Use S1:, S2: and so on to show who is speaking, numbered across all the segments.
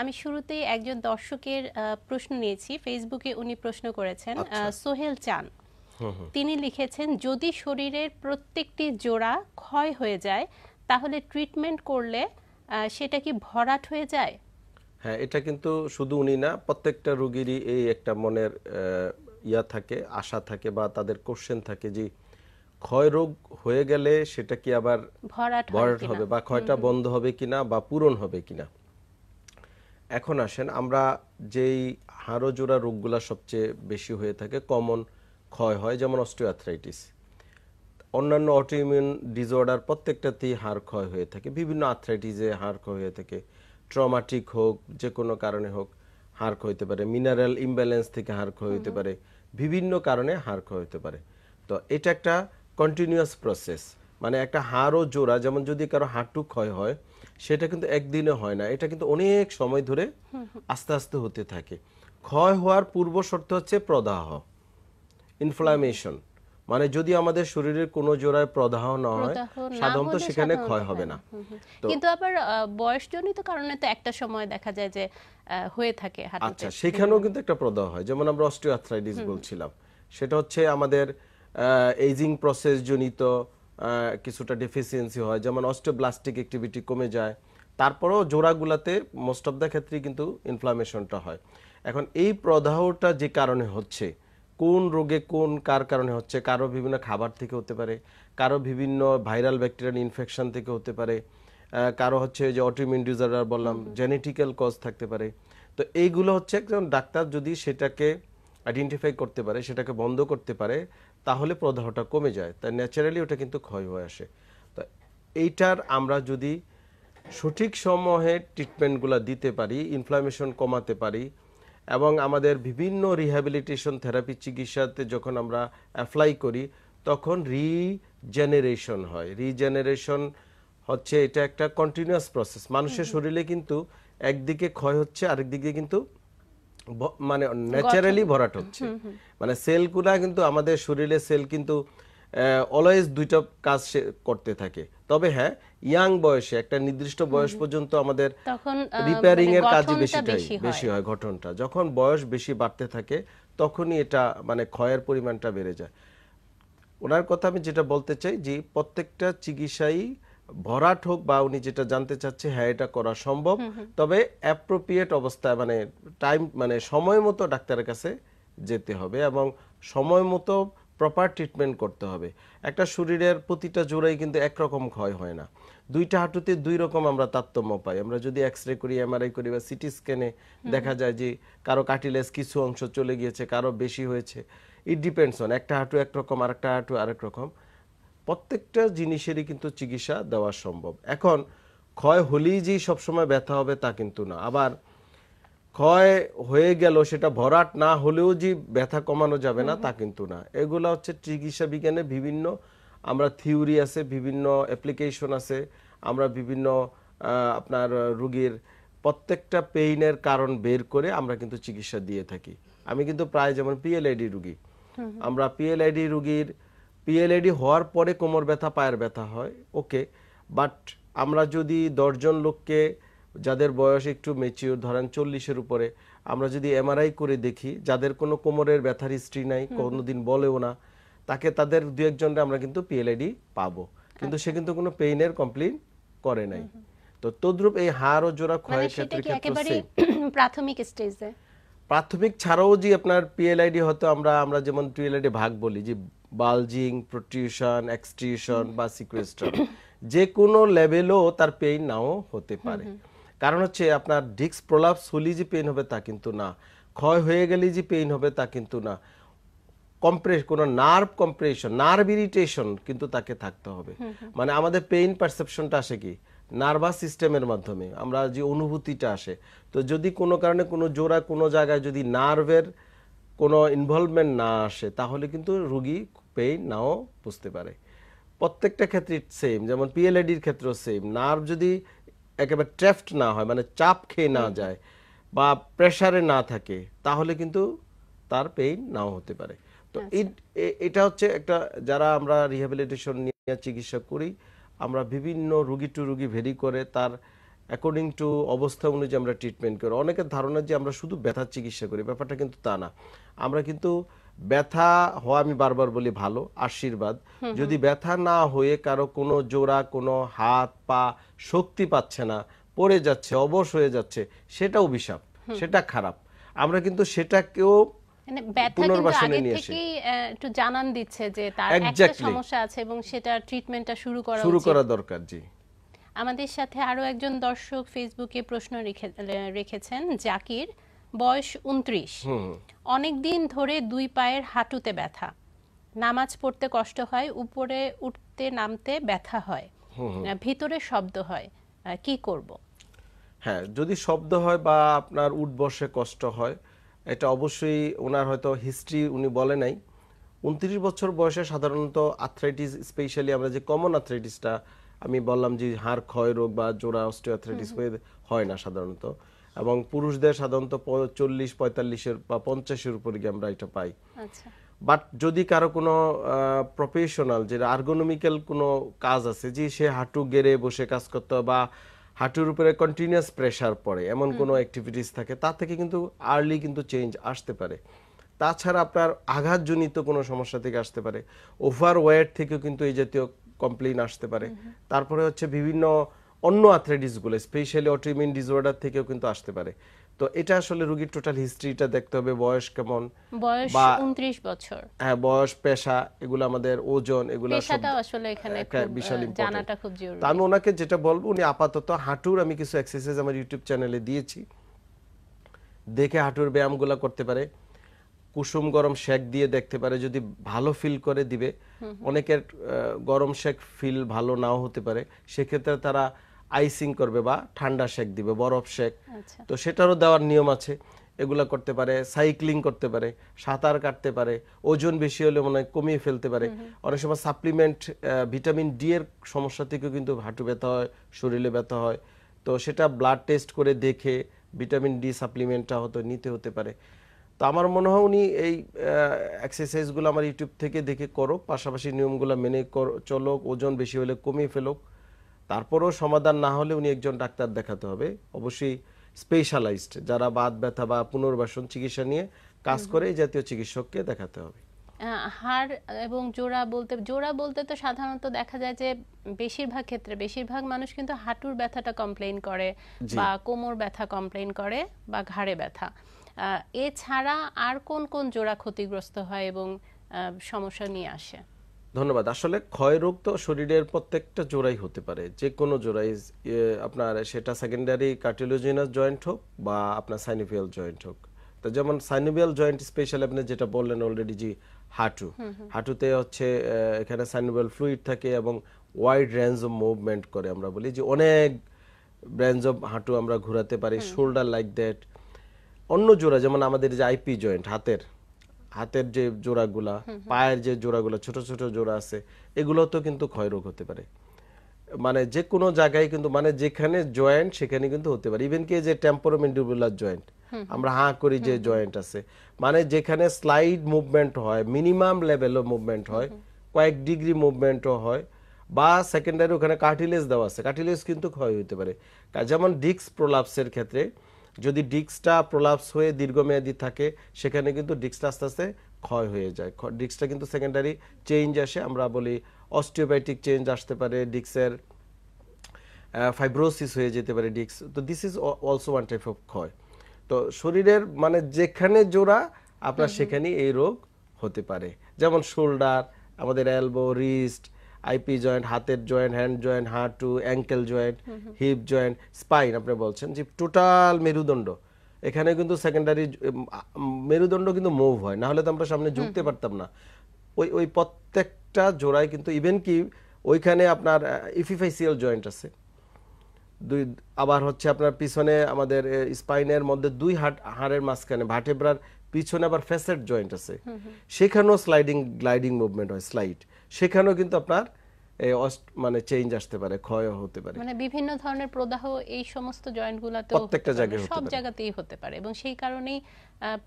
S1: আমি শুরুতেই একজন দর্শকের প্রশ্ন নিয়েছি ফেসবুকে উনি প্রশ্ন করেছেন আচ্ছা। সোহেল চান তিনি লিখেছেন যদি শরীরের প্রত্যেকটি জোড়া ক্ষয় হয়ে যায় তাহলে ট্রিটমেন্ট করলে সেটা কি ভরাট হয়ে যায়
S2: হ্যাঁ এটা কিন্তু শুধু উনি না প্রত্যেকটা রোগীরই এই একটা মনের ইয়া থাকে আশা থাকে বা তাদের কোশ্চেন থাকে যে ক্ষয় রোগ হয়ে গেলে সেটা কি আবার
S1: ভরাট হবে বা ক্ষয়টা বন্ধ
S2: হবে কিনা বা পূরণ হবে কিনা এখন আসেন আমরা যেই হাড়ো জোড়া রোগগুলো সবচেয়ে বেশি হয়ে থাকে কমন ক্ষয় হয় যেমন অস্টিওথ্রাইটিস অন্যান্য অটোইমিউন ডিসঅর্ডার প্রত্যেকটাতেই হাড় ক্ষয় হয়ে থাকে বিভিন্ন আর্থ্রাইটিসে হাড় ক্ষয় হয়ে থাকে ট্রমাটিক হোক যে কোনো কারণে হোক হাড় ক্ষয় হতে পারে মিনারেল ইমব্যালেন্স থেকে হাড় ক্ষয় হতে পারে বিভিন্ন কারণে হাড় ক্ষয় হতে পারে তো এটা একটা কন্টিনিউয়াস প্রসেস মানে একটা হাড় ও জোড়া যেমন যদি কারো হাঁটু ক্ষয় হয় সেটা কিন্তু একদিনে হয় না এটা কিন্তু অনেক সময় ধরে আস্তে আস্তে হতে থাকে ক্ষয় হওয়ার পূর্ব শর্ত হচ্ছে প্রদাহ ইনফ্লামেশন মানে যদি আমাদের শরীরের কোন জোড়ায় প্রদাহ না হয় সাধারণত সেখানে ক্ষয় হবে হ্যাঁ,
S1: না কিন্তু আবার বয়সজনিত কারণে তো একটা সময় দেখা যায় যে হয়ে থাকে আচ্ছা সেখানেও
S2: কিন্তু একটা প্রদাহ হয় যেমন আমরা অস্টিওআর্থ্রাইটিস বলছিলাম সেটা হচ্ছে আমাদের এজিং প্রসেস জনিত কিছুটা ডেফিসিয়েন্সি হয় যেমন অস্টোব্লাস্টিক অ্যাক্টিভিটি কমে যায় তারপরেও জোড়াগুলাতে মোস্ট অফ দ্য ক্ষেত্রেই কিন্তু ইনফ্লামেশনটা হয় এখন এই প্রদাহটা যে কারণে হচ্ছে কোন রোগে কোন কার কারণে হচ্ছে কারো বিভিন্ন খাবার থেকে হতে পারে কারো বিভিন্ন ভাইরাল ব্যাকটেরিয়াল ইনফেকশন থেকে হতে পারে কারো হচ্ছে যে অটোমিউন ডিজার্ডার বললাম জেনেটিক্যাল কজ থাকতে পারে তো এইগুলো হচ্ছে একজন ডাক্তার যদি সেটাকে আইডেন্টিফাই করতে পারে সেটাকে বন্ধ করতে পারে তাহলে প্রদাহটা কমে যায় তাই ন্যাচারালি ওটা কিন্তু ক্ষয় হয়ে আসে তো এইটার আমরা যদি সঠিক সময়ে ট্রিটমেন্টগুলো দিতে পারি ইনফ্লামেশন কমাতে পারি এবং আমাদের বিভিন্ন রিহ্যাবিলিটেশন থেরাপি চিকিৎসাতে যখন আমরা অ্যাপ্লাই করি তখন রিজেনারেশন হয় রিজেনারেশন হচ্ছে এটা একটা কন্টিনিউয়াস প্রসেস মানুষের শরীরে কিন্তু একদিকে ক্ষয় হচ্ছে আরেকদিকে কিন্তু মানে ন্যাচারালি ভরাট হচ্ছে মানে সেলগুলা কিন্তু আমাদের শরীরে সেল কিন্তু অলওয়েজ দুইটা কাজ করতে থাকে তবে হ্যাঁ ইয়াং বয়সে একটা নির্দিষ্ট বয়স পর্যন্ত আমাদের
S1: রিপেয়ারিং মানে এর কাজ বেশি বেশি হয়
S2: গঠনটা যখন বয়স বেশি বাড়তে থাকে তখনই এটা মানে ক্ষয়ের পরিমাণটা বেড়ে যায় ওনার কথা আমি যেটা বলতে চাই যে প্রত্যেকটা চিকিৎসায় ভরাট হোক বা উনি যেটা জানতে চাচ্ছে হ্যাঁ এটা করা সম্ভব তবে অ্যাপ্রোপ্রিয়েট অবস্থায় মানে টাইম মানে সময় মতো ডাক্তারের কাছে যেতে হবে এবং সময় মতো প্রপার ট্রিটমেন্ট করতে হবে একটা শরীরের প্রতিটা জোড়াই কিন্তু একরকম ক্ষয় হয় না দুইটা হাঁটুতে দুই রকম আমরা তারতম্য পাই আমরা যদি এক্স রে করি এমআরআই করি বা সিটি স্ক্যানে দেখা যায় যে কারো কাটিলেস কিছু অংশ চলে গিয়েছে কারো বেশি হয়েছে ইট ডিপেন্ডস অন একটা হাঁটু একরকম আরেকটা হাঁটু আরেক রকম প্রত্যেকটা জিনিসেরই কিন্তু চিকিৎসা দেওয়া সম্ভব এখন ক্ষয় হলেই যে সবসময় ব্যথা হবে তা কিন্তু না আবার ক্ষয় হয়ে গেল সেটা ভরাট না হলেও যে ব্যথা কমানো যাবে না তা কিন্তু না এগুলো হচ্ছে চিকিৎসা বিজ্ঞানে বিভিন্ন আমরা থিওরি আছে বিভিন্ন অ্যাপ্লিকেশন আছে আমরা বিভিন্ন আপনার রুগীর প্রত্যেকটা পেইনের কারণ বের করে আমরা কিন্তু চিকিৎসা দিয়ে থাকি আমি কিন্তু প্রায় যেমন পিএলআইডি রুগী আমরা পিএলআইডি রুগীর পিএলএডি হওয়ার পরে কোমর ব্যথা পায়ের ব্যথা হয় ওকে বাট আমরা যদি দশজন লোককে যাদের বয়স একটু মেচিওর ধরেন চল্লিশের উপরে আমরা যদি এমআরআই করে দেখি যাদের কোনো কোমরের ব্যথার হিস্ট্রি নাই কোনোদিন বলেও না তাকে তাদের দু একজনকে আমরা কিন্তু পিএলআইডি পাবো কিন্তু আচ্ছা। সে কিন্তু কোনো পেইনের কমপ্লেন করে নাই তো তদ্রূপ এই হাড় ও জোড়া ক্ষয়ের মানে ক্ষেত্রে ক্ষেত্রে
S1: প্রাথমিক স্টেজে
S2: প্রাথমিক ছাড়াও যে আপনার পিএলআইডি হয়তো আমরা আমরা যেমন পিএলআইডি ভাগ বলি যে বালজিং প্রোটিউশন এক্সট্রিউশন বা সিকুয়েস্টন যে কোনো লেভেলও তার পেইন নাও হতে পারে কারণ হচ্ছে আপনার ডিস্ক প্রলাপস হলেই যে পেইন হবে তা কিন্তু না ক্ষয় হয়ে গেলে যে পেইন হবে তা কিন্তু না কম্প্রেশন কোনো নার্ভ কম্প্রেশন নার্ভ ইরিটেশন কিন্তু তাকে থাকতে হবে মানে আমাদের পেইন পারসেপশনটা আসে কি নার্ভাস সিস্টেমের মাধ্যমে আমরা যে অনুভূতিটা আসে তো যদি কোনো কারণে কোনো জোড়া কোনো জায়গায় যদি নার্ভের কোনো ইনভলভমেন্ট না আসে তাহলে কিন্তু রুগী পেইন নাও বুঝতে পারে প্রত্যেকটা ক্ষেত্রে সেম যেমন পিএলএডির ক্ষেত্রেও সেম নার্ভ যদি একেবারে ট্রেফট না হয় মানে চাপ খেয়ে না যায় বা প্রেশারে না থাকে তাহলে কিন্তু তার পেইন নাও হতে পারে তো আচ্ছা। এটা হচ্ছে একটা যারা আমরা রিহ্যাবিলিটেশন নিয়ে চিকিৎসা করি আমরা বিভিন্ন রুগী টু রুগী ভেরি করে তার অ্যাকর্ডিং টু অবস্থা অনুযায়ী আমরা ট্রিটমেন্ট করি অনেকের ধারণা যে আমরা শুধু ব্যথার চিকিৎসা করি ব্যাপারটা কিন্তু তা না আমরা কিন্তু ব্যথা হওয়া আমি বারবার বলি ভালো আশীর্বাদ যদি ব্যথা না হয়ে কারো কোনো জোড়া কোনো হাত পা শক্তি পাচ্ছে না পড়ে যাচ্ছে অবস হয়ে যাচ্ছে সেটাও অভিশাপ সেটা খারাপ আমরা কিন্তু সেটাকেও
S1: মানে পুনর্বাসনে নিয়ে আসি জানান দিচ্ছে যে তার একটা সমস্যা আছে এবং সেটা ট্রিটমেন্টটা শুরু করা শুরু করা দরকার জি আমাদের সাথে আরও একজন দর্শক ফেসবুকে প্রশ্ন রেখেছেন জাকির বয়স উনত্রিশ অনেক দিন ধরে দুই পায়ের হাঁটুতে ব্যথা নামাজ পড়তে কষ্ট হয় উপরে উঠতে নামতে ব্যথা হয় ভিতরে শব্দ হয় কি করব
S2: হ্যাঁ যদি শব্দ হয় বা আপনার উঠ বসে কষ্ট হয় এটা অবশ্যই ওনার হয়তো হিস্ট্রি উনি বলে নাই উনত্রিশ বছর বয়সে সাধারণত আথ্রাইটিস স্পেশালি আমরা যে কমন আথ্রাইটিসটা আমি বললাম যে হাড় ক্ষয় রোগ বা জোড়া অস্টিওথ্রাইটিস হয় না সাধারণত এবং পুরুষদের সাধারণত চল্লিশ পঁয়তাল্লিশের বা পঞ্চাশের উপরে গিয়ে আমরা এটা পাই আচ্ছা। বাট যদি কারো কোনো প্রফেশনাল যে আর্গোনমিক্যাল কোনো কাজ আছে যে সে হাঁটু গেড়ে বসে কাজ করতে বা হাঁটুর উপরে কন্টিনিউয়াস প্রেশার পড়ে এমন কোনো অ্যাক্টিভিটিস থাকে তা থেকে কিন্তু আর্লি কিন্তু চেঞ্জ আসতে পারে তাছাড়া আপনার আঘাতজনিত কোনো সমস্যা থেকে আসতে পারে ওভার ওয়েট থেকেও কিন্তু এই জাতীয় কমপ্লেন আসতে পারে তারপরে হচ্ছে বিভিন্ন অন্য আর্থ্রাইটিসগুলো স্পেশালি অটোইমিউন ডিসঅর্ডার থেকেও কিন্তু আসতে পারে তো এটা আসলে রোগীর টোটাল হিস্ট্রিটা দেখতে হবে বয়স কেমন
S1: বয়স 29 বছর
S2: হ্যাঁ বয়স পেশা এগুলো আমাদের ওজন এগুলো পেশাটাও
S1: আসলে এখানে হ্যাঁ, বিশাল জানাটা খুব জরুরি
S2: আমি ওনাকে যেটা বলবো উনি আপাতত হাঁটুর আমি কিছু এক্সারসাইজ আমার ইউটিউব চ্যানেলে দিয়েছি দেখে হাঁটুর ব্যায়ামগুলো করতে পারে কুসুম গরম শেক দিয়ে দেখতে পারে যদি ভালো ফিল করে দিবে অনেকের গরম শেক ফিল ভালো নাও হতে পারে সেক্ষেত্রে তারা আইসিং করবে বা ঠান্ডা শেক দিবে বরফ শেক আচ্ছা। তো সেটারও দেওয়ার নিয়ম আছে এগুলা করতে পারে সাইক্লিং করতে পারে সাঁতার কাটতে পারে ওজন বেশি হলে মনে হয় কমিয়ে ফেলতে পারে অনেক সময় সাপ্লিমেন্ট ভিটামিন ডি এর সমস্যা থেকেও কিন্তু হাঁটু ব্যথা হয় শরীরে ব্যথা হয় তো সেটা ব্লাড টেস্ট করে দেখে ভিটামিন ডি সাপ্লিমেন্টটা হয়তো নিতে হতে পারে তো আমার মনে হয় উনি এই এক্সারসাইজগুলো আমার ইউটিউব থেকে দেখে করো পাশাপাশি নিয়মগুলো মেনে চলো ওজন বেশি হলে কমিয়ে ফেলো তারপরেও সমাধান না হলে উনি একজন ডাক্তার দেখাতে হবে অবশ্যই স্পেশালাইজড যারা বাদ ব্যথা বা পুনর্বাসন চিকিৎসা নিয়ে কাজ করে এই জাতীয় চিকিৎসককে দেখাতে হবে
S1: হাড় এবং জোড়া বলতে জোড়া বলতে তো সাধারণত দেখা যায় যে বেশিরভাগ ক্ষেত্রে বেশিরভাগ মানুষ কিন্তু হাঁটুর ব্যথাটা কমপ্লেন করে বা কোমর ব্যথা কমপ্লেন করে বা ঘাড়ে ব্যথা এছাড়া আর কোন কোন জোড়া ক্ষতিগ্রস্ত হয় এবং সমস্যা নিয়ে আসে
S2: ধন্যবাদ আসলে ক্ষয় রোগ তো শরীরের প্রত্যেকটা জোড়াই হতে পারে যে কোনো জোড়াই আপনার সেটা সেকেন্ডারি কার্টিলোজিনাস জয়েন্ট হোক বা আপনার সাইনোভিয়াল জয়েন্ট হোক তো যেমন সাইনোভিয়াল জয়েন্ট স্পেশালি আপনি যেটা বললেন অলরেডি যে হাঁটু হাঁটুতে হচ্ছে এখানে সাইনোভিয়াল ফ্লুইড থাকে এবং ওয়াইড রেঞ্জ অফ মুভমেন্ট করে আমরা বলি যে অনেক রেঞ্জ অফ হাঁটু আমরা ঘোরাতে পারি শোল্ডার লাইক দ্যাট অন্য জোড়া যেমন আমাদের যে আইপি জয়েন্ট হাতের হাতের যে জোড়াগুলা পায়ের যে জোড়াগুলো ছোট ছোট জোড়া আছে এগুলো তো কিন্তু ক্ষয়রোগ হতে পারে মানে যে কোনো জায়গায় কিন্তু মানে যেখানে জয়েন্ট সেখানে কিন্তু হতে পারে ইভেন কি যে টেম্পোরোমেন্ডিবুলার জয়েন্ট আমরা হাঁ করি যে জয়েন্ট আছে মানে যেখানে স্লাইড মুভমেন্ট হয় মিনিমাম লেভেলও মুভমেন্ট হয় কয়েক ডিগ্রি মুভমেন্টও হয় বা সেকেন্ডারি ওখানে কার্টিলেজ দেওয়া আছে কার্টিলেজ কিন্তু ক্ষয় হতে পারে যেমন ডিস্ক প্রোলাপসের ক্ষেত্রে যদি ডিস্কটা প্রলাপস হয়ে দীর্ঘমেয়াদী থাকে সেখানে কিন্তু ডিস্কটা আস্তে আস্তে ক্ষয় হয়ে যায় ডিস্কটা কিন্তু সেকেন্ডারি চেঞ্জ আসে আমরা বলি অস্টিওপ্যাটিক চেঞ্জ আসতে পারে ডিস্কের ফাইব্রোসিস হয়ে যেতে পারে ডিস্ক তো this is also one type of ক্ষয় তো শরীরের মানে যেখানে জোড়া আপনার সেখানেই এই রোগ হতে পারে যেমন শোল্ডার আমাদের অ্যালবো রিস্ট আইপি জয়েন্ট হাতের জয়েন্ট হ্যান্ড জয়েন্ট হাঁটু ankle joint hip joint spine আপনি বলছেন যে টোটাল মেরুদণ্ড এখানে কিন্তু সেকেন্ডারি মেরুদণ্ড কিন্তু মুভ হয় না হলে তো আমরা সামনে ঝুঁকতে পারতাম না ওই ওই প্রত্যেকটা জোড়ায় কিন্তু ইভেন কি ওইখানে আপনার ইফিফাইসিয়াল জয়েন্ট আছে দুই আবার হচ্ছে আপনার পিছনে আমাদের স্পাইনের মধ্যে দুই হাট হাড়ের মাঝখানে ভাটেব্রার পিছনে আবার ফেসেট জয়েন্ট আছে সেখানেও স্লাইডিং গ্লাইডিং মুভমেন্ট হয় স্লাইড সেখানেও কিন্তু আপনার মানে চেঞ্জ আসতে পারে ক্ষয় হতে পারে
S1: মানে বিভিন্ন ধরনের প্রদাহ এই সমস্ত জয়েন্টগুলোতে প্রত্যেকটা জায়গায় সব জায়গাতেই হতে পারে এবং সেই কারণেই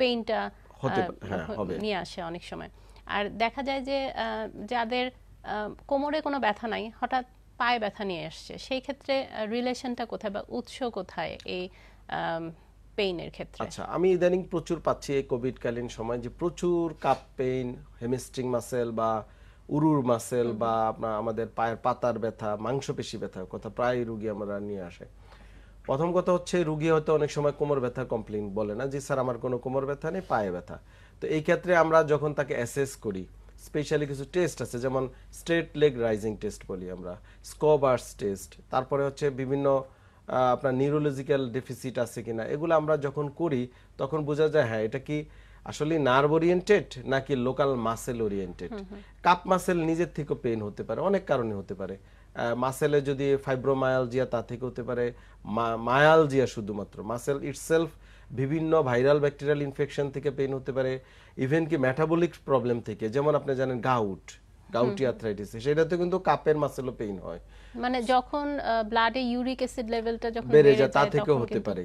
S1: পেইনটা হতে হ্যাঁ, হবে নিয়ে আসে অনেক সময় আর দেখা যায় যে যাদের কোমরে কোনো ব্যথা নাই হঠাৎ পায়ে ব্যথা নিয়ে আসছে সেই ক্ষেত্রে রিলেশনটা কোথায় বা উৎস কোথায় এই পেইনের ক্ষেত্রে
S2: আচ্ছা আমি ইদানিং প্রচুর পাচ্ছি এই কোভিডকালীন সময় যে প্রচুর কাপ পেইন হেমিস্ট্রিং মাসেল বা উরুর মাসেল বা আপনার আমাদের পায়ের পাতার ব্যথা মাংসপেশি ব্যথা কথা প্রায় রুগী আমরা নিয়ে আসে প্রথম কথা হচ্ছে রুগী হয়তো অনেক সময় কোমর ব্যথা কমপ্লেন বলে না যে স্যার আমার কোনো কোমর ব্যথা নেই পায়ে ব্যথা তো এই ক্ষেত্রে আমরা যখন তাকে অ্যাসেস করি স্পেশালি কিছু টেস্ট আছে যেমন স্ট্রেট লেগ রাইজিং টেস্ট বলি আমরা স্কোবার্স টেস্ট তারপরে হচ্ছে বিভিন্ন আপনার নিউরোলজিক্যাল ডেফিসিট আছে কিনা এগুলো আমরা যখন করি তখন বোঝা যায় হ্যাঁ এটা কি আসলে নার্ভ ওরিয়েন্টেড নাকি local muscle oriented cuff muscle নিজের থেকেও পেন হতে পারে অনেক কারণে হতে পারে মাসেলে যদি ফাইব্রোমায়ালজিয়া তা থেকে হতে পারে মায়ালজিয়া শুধুমাত্র মাসেল ইটসেলফ বিভিন্ন ভাইরাল ব্যাকটেরিয়াল ইনফেকশন থেকে পেন হতে পারে ইভেন কি মেটাবলিক প্রবলেম থেকে যেমন আপনি জানেন গাউট গাউটি আর্থ্রাইটিস সেটাতে কিন্তু কাপের মাসেলও পেইন হয়
S1: মানে যখন ব্লাডে ইউরিক অ্যাসিড লেভেলটা যখন বেড়ে যায় তা থেকেও হতে
S2: পারে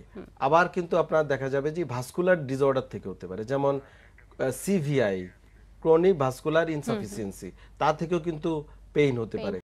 S2: আবার কিন্তু আপনার দেখা যাবে যে ভাস্কুলার ডিসঅর্ডার থেকে হতে পারে যেমন সিভিআই ক্রনিক ভাস্কুলার ইনসাফিসিয়েন্সি তা থেকেও কিন্তু পেইন হতে পারে